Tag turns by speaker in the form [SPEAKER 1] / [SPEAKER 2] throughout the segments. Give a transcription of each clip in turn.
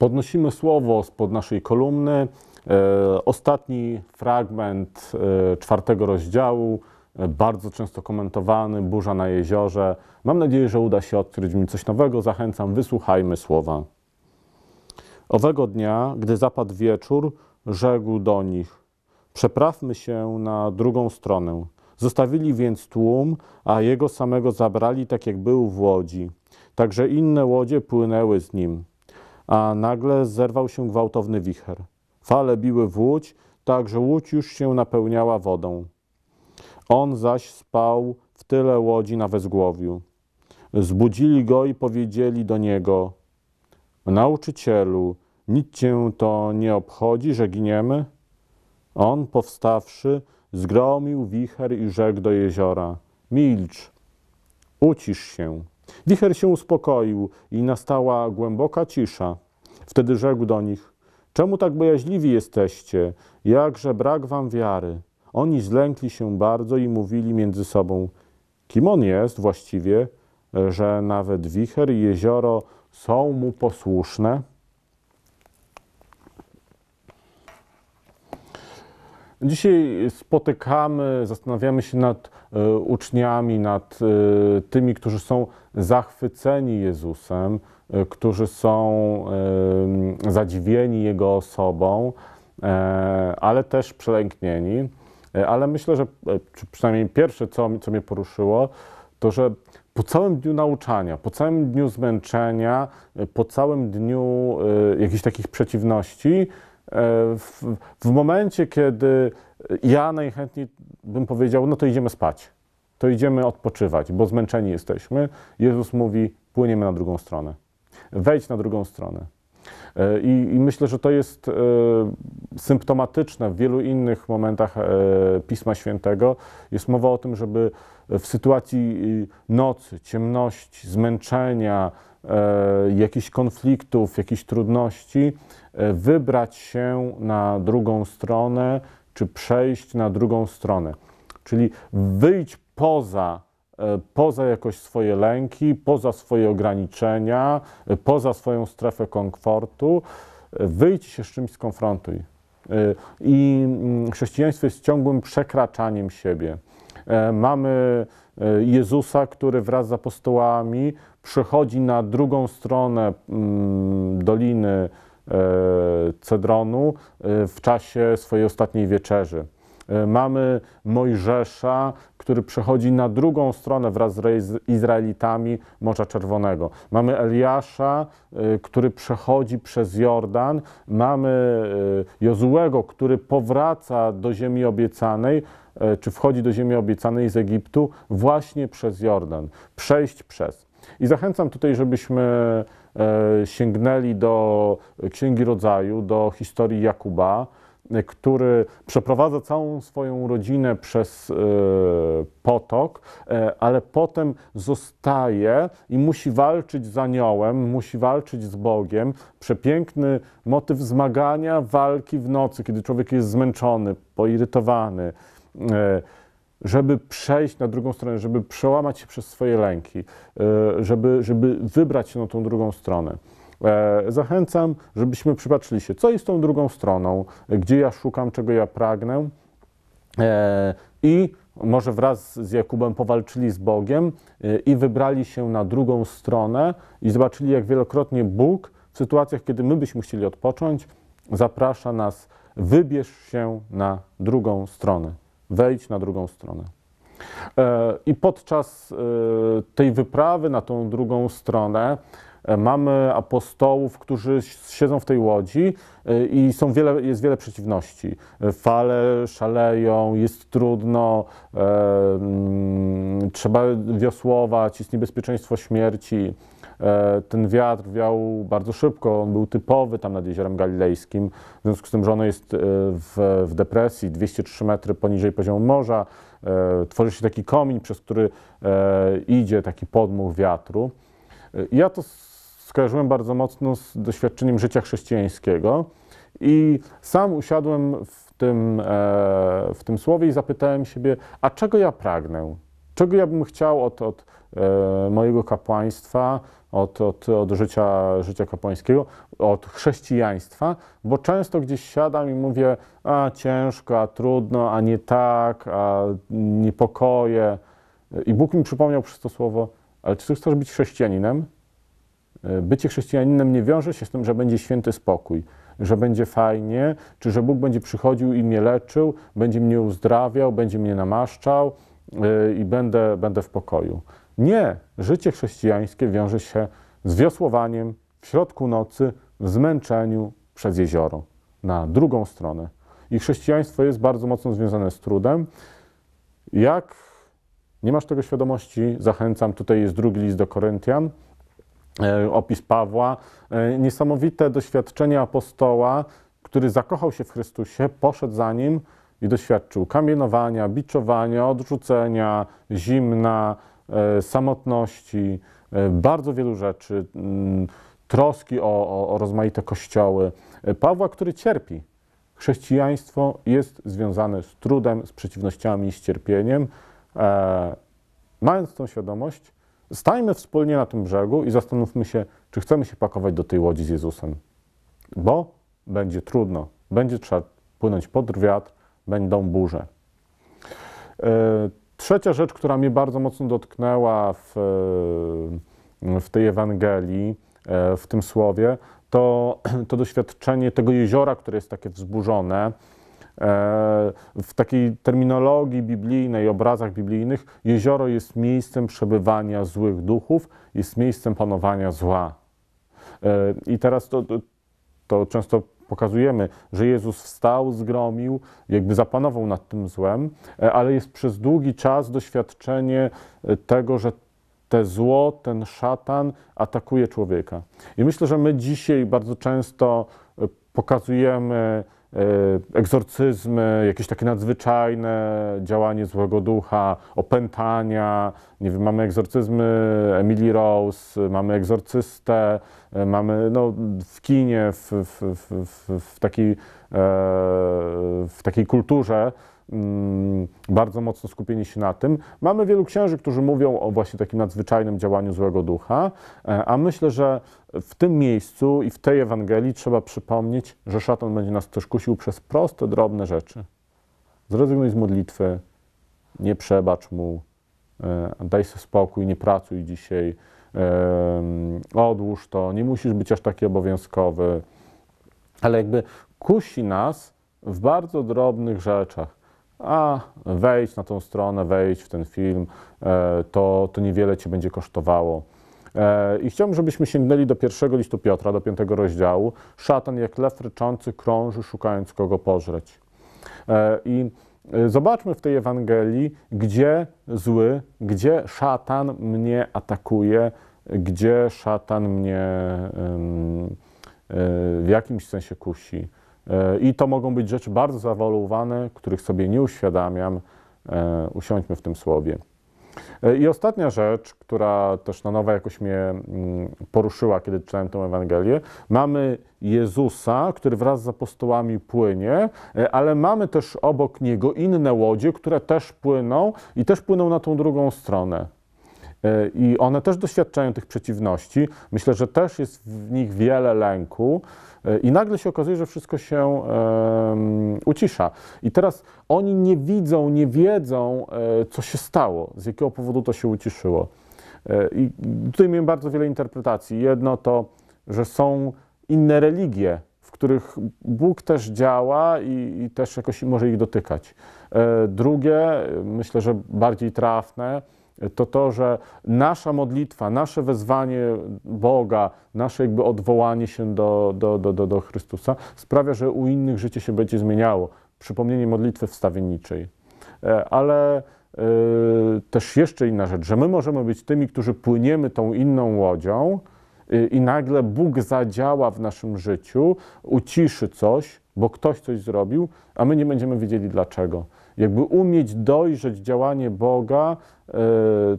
[SPEAKER 1] Podnosimy słowo spod naszej kolumny. E, ostatni fragment e, czwartego rozdziału, e, bardzo często komentowany, burza na jeziorze. Mam nadzieję, że uda się odkryć mi coś nowego. Zachęcam, wysłuchajmy słowa. Owego dnia, gdy zapadł wieczór, rzekł do nich: Przeprawmy się na drugą stronę. Zostawili więc tłum, a jego samego zabrali, tak jak był w łodzi. Także inne łodzie płynęły z nim a nagle zerwał się gwałtowny wicher. Fale biły w łódź, tak że łódź już się napełniała wodą. On zaś spał w tyle łodzi na wezgłowiu. Zbudzili go i powiedzieli do niego: Nauczycielu, nic cię to nie obchodzi, że giniemy? On, powstawszy, zgromił wicher i rzekł do jeziora: Milcz, ucisz się. Wicher się uspokoił i nastała głęboka cisza. Wtedy rzekł do nich: Czemu tak bojaźliwi jesteście? Jakże brak wam wiary? Oni zlękli się bardzo i mówili między sobą: Kim on jest właściwie, że nawet wicher i jezioro są mu posłuszne? Dzisiaj spotykamy, zastanawiamy się nad E, uczniami, nad e, tymi, którzy są zachwyceni Jezusem, e, którzy są zadziwieni Jego osobą, ale też przelęknieni. Ale myślę, że przynajmniej pierwsze, co, co mnie poruszyło, to że po całym dniu nauczania, po całym dniu zmęczenia, po całym dniu jakichś takich przeciwności, w, w momencie, kiedy ja najchętniej bym powiedział, no to idziemy spać, to idziemy odpoczywać, bo zmęczeni jesteśmy. Jezus mówi, płyniemy na drugą stronę. Wejdź na drugą stronę. E, I, I, myślę, że to jest e, symptomatyczne w wielu innych momentach e, Pisma Świętego. Jest mowa o tym, żeby w sytuacji e, nocy, ciemności, zmęczenia, e, jakichś konfliktów, jakichś trudności, e, wybrać się na drugą stronę, czy przejść na drugą stronę. Czyli wyjdź poza, e, poza jakoś swoje lęki, poza swoje ograniczenia, e, poza swoją strefę komfortu, e, wyjdź się z czymś skonfrontuj. I mm, chrześcijaństwo jest ciągłym przekraczaniem siebie. Mamy Jezusa, który wraz z apostołami przechodzi na drugą stronę mm, Doliny E, Cedronu e, w czasie swojej ostatniej wieczerzy. E, mamy Mojżesza, który przechodzi na drugą stronę wraz z Izraelitami Morza Czerwonego. Mamy Eliasza, który przechodzi przez Jordan. Mamy Jozułego, który powraca do ziemi obiecanej, czy wchodzi do ziemi obiecanej z Egiptu właśnie przez Jordan. Przejść przez. I zachęcam tutaj, żebyśmy E, sięgnęli do Księgi Rodzaju, do historii Jakuba, e, który przeprowadza całą swoją rodzinę przez e, potok, ale potem zostaje i musi walczyć z aniołem, musi walczyć z Bogiem. Przepiękny motyw zmagania, walki w nocy, kiedy człowiek jest zmęczony, poirytowany żeby przejść na drugą stronę, żeby przełamać się przez swoje lęki, e, żeby, żeby wybrać się na tą drugą stronę. E, zachęcam, żebyśmy przypatrzyli się, co jest tą drugą stroną, gdzie ja szukam, czego ja pragnę e, i może wraz z Jakubem powalczyli z Bogiem i wybrali się na drugą stronę i zobaczyli, jak wielokrotnie Bóg w sytuacjach, kiedy my byśmy chcieli odpocząć, zaprasza nas, wybierz się na drugą stronę wejdź na drugą stronę. E, I podczas e, tej wyprawy na tą drugą stronę e, mamy apostołów, którzy siedzą w tej łodzi i są wiele, jest wiele przeciwności. Fale szaleją, jest trudno, mm, trzeba wiosłować, jest niebezpieczeństwo śmierci. E, ten wiatr wiał bardzo szybko, on był typowy tam nad Jeziorem Galilejskim, w związku z tym, że ono jest e, w, w depresji 203 metry poniżej poziomu morza, e, tworzy się taki komin, przez który idzie taki podmuch wiatru. Ja to skojarzyłem bardzo mocno z doświadczeniem życia chrześcijańskiego i sam usiadłem w tym, w tym słowie i zapytałem siebie, a czego ja pragnę? Czego ja bym chciał od, od E, mojego kapłaństwa, od, od, od życia, życia kapłańskiego, od chrześcijaństwa, bo często gdzieś siadam i mówię, a ciężko, a trudno, a nie tak, a niepokoje. I Bóg mi przypomniał przez to słowo, ale czy ty chcesz być chrześcijaninem? E, bycie chrześcijaninem nie wiąże się z tym, że będzie święty spokój, że będzie fajnie, czy że Bóg będzie przychodził i mnie leczył, będzie mnie uzdrawiał, będzie mnie namaszczał e, i będę, będę w pokoju. Nie, życie chrześcijańskie wiąże się z wiosłowaniem w środku nocy, w zmęczeniu przez jezioro na drugą stronę. I chrześcijaństwo jest bardzo mocno związane z trudem. Jak nie masz tego świadomości, zachęcam. Tutaj jest drugi list do Koryntian, e, opis Pawła. E, niesamowite doświadczenie apostoła, który zakochał się w Chrystusie, poszedł za nim i doświadczył kamienowania, biczowania, odrzucenia, zimna, E, samotności, e, bardzo wielu rzeczy, mm, troski o, o, o rozmaite kościoły. E, Pawła, który cierpi. Chrześcijaństwo jest związane z trudem, z przeciwnościami, z cierpieniem. Mając tą świadomość, stajmy wspólnie na tym brzegu i zastanówmy się, czy chcemy się pakować do tej łodzi z Jezusem. Bo będzie trudno, będzie trzeba płynąć pod wiatr, będą burze. Trzecia rzecz, która mnie bardzo mocno dotknęła w, e, w tej Ewangelii, e, w tym słowie, to, to doświadczenie tego jeziora, które jest takie wzburzone. E, w takiej terminologii biblijnej, obrazach biblijnych, jezioro jest miejscem przebywania złych duchów, jest miejscem panowania zła. I teraz to, to, to często pokazujemy, że Jezus wstał, zgromił, jakby zapanował nad tym złem, e, ale jest przez długi czas doświadczenie e, tego, że te zło, ten szatan atakuje człowieka. I myślę, że my dzisiaj bardzo często e, pokazujemy E, egzorcyzmy, jakieś takie nadzwyczajne działanie złego ducha, opętania. Nie wiem, mamy egzorcyzmy Emily Rose, mamy egzorcystę, e, mamy no, w kinie, w, w, w, w, takiej, w takiej kulturze Mm, bardzo mocno skupieni się na tym. Mamy wielu księży, którzy mówią o właśnie takim nadzwyczajnym działaniu złego ducha, e, a myślę, że w tym miejscu i w tej Ewangelii trzeba przypomnieć, że szatan będzie nas też kusił przez proste, drobne rzeczy. Zrezygnuj z modlitwy, nie przebacz mu, e, daj sobie spokój, nie pracuj dzisiaj, e, odłóż to, nie musisz być aż taki obowiązkowy, ale jakby kusi nas w bardzo drobnych rzeczach a wejść na tą stronę, wejść w ten film, e, to, to niewiele Ci będzie kosztowało. E, I chciałbym, żebyśmy sięgnęli do pierwszego listu Piotra, do piątego rozdziału. Szatan jak lew ryczący krąży, szukając kogo pożreć. E, I zobaczmy w tej Ewangelii, gdzie zły, gdzie szatan mnie atakuje, gdzie szatan mnie w jakimś sensie kusi. E, I to mogą być rzeczy bardzo zawaluowane, których sobie nie uświadamiam. E, usiądźmy w tym słowie. E, I ostatnia rzecz, która też na nowo jakoś mnie mm, poruszyła, kiedy czytałem tę Ewangelię. Mamy Jezusa, który wraz z apostołami płynie, ale mamy też obok niego inne łodzie, które też płyną i też płyną na tą drugą stronę. E, i one też doświadczają tych przeciwności. Myślę, że też jest w nich wiele lęku e, i nagle się okazuje, że wszystko się ucisza. I teraz oni nie widzą, nie wiedzą, e, co się stało, z jakiego powodu to się uciszyło. I tutaj miałem bardzo wiele interpretacji. Jedno to, że są inne religie, w których Bóg też działa i, i też jakoś może ich dotykać. Drugie, myślę, że bardziej trafne, to to, że nasza modlitwa, nasze wezwanie Boga, nasze jakby odwołanie się do, do, do, do, do Chrystusa sprawia, że u innych życie się będzie zmieniało. Przypomnienie modlitwy wstawienniczej. E, ale e, też jeszcze inna rzecz, że my możemy być tymi, którzy płyniemy tą inną łodzią e, i nagle Bóg zadziała w naszym życiu, uciszy coś, bo ktoś coś zrobił, a my nie będziemy wiedzieli dlaczego jakby umieć dojrzeć działanie Boga e,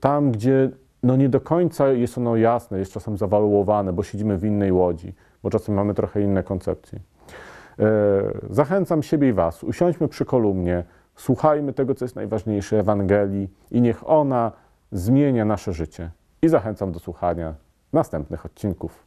[SPEAKER 1] tam, gdzie no nie do końca jest ono jasne, jest czasem zawaluowane, bo siedzimy w innej łodzi, bo czasem mamy trochę inne koncepcje. E, zachęcam siebie i Was, usiądźmy przy kolumnie, słuchajmy tego, co jest najważniejsze Ewangelii i niech ona zmienia nasze życie. I zachęcam do słuchania następnych odcinków.